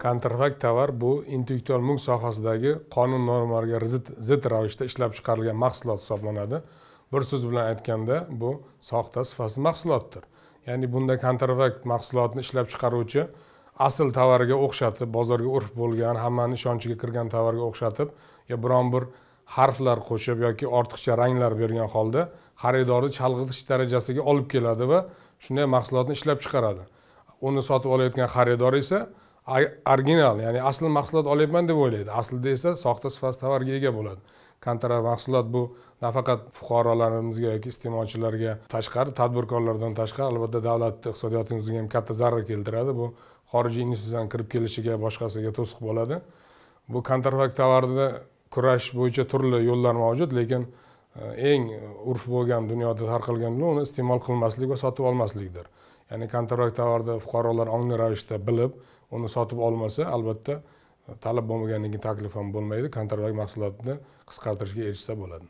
kontrafakt tovar bu intellektual mulk sohasidagi qonun normalariga zid ravishda ishlab chiqarilgan mahsulot hisoblanadi bir so'z bilan aytganda bu soxta sifatsiz mahsulotdir ya'ni bunda kontrafakt mahsulotni ishlab chiqaruvchi asl tovarga o'xshatib bozorga urf bo'lgan hammani ishonchiga kirgan tovarga o'xshatib yo biron bir harflar qo'shib yoki ortiqcha ranglar bergan holda xaridorni chalg'itish darajasiga olib keladi va shunday mahsulotni ishlab chiqaradi uni sotib olayotgan xaridor esa original ya'ni asl mahsulot olyapman deb o'ylaydi aslida esa soxta sifatsiz tovarga ega bo'ladi kontrakt mahsulot bu nafaqat fuqarolarimizga yoki iste'molchilarga tashqari tadbirkorlardan tashqari albatta davlatni iqtisodiyotimizga ham katta zarar keltiradi bu xorijiy investitsiyani kirib kelishiga boshqasiga to'siq bo'ladi bu kontrafakt tovarni kurash bo'yicha turli yo'llar mavjud lekin eng urf bo'lgan dunyoda tarqalgan bilim uni iste'mol qilmaslik va sotib olmaslikdir ya'ni kontrakt tovarni fuqarolar ongli ravishda bilib uni sotib olmasa albatta talab bo'lmagandan keyin taklif ham bo'lmaydi kontrakt mahsulotni qisqartirishga erishsa bo'ladi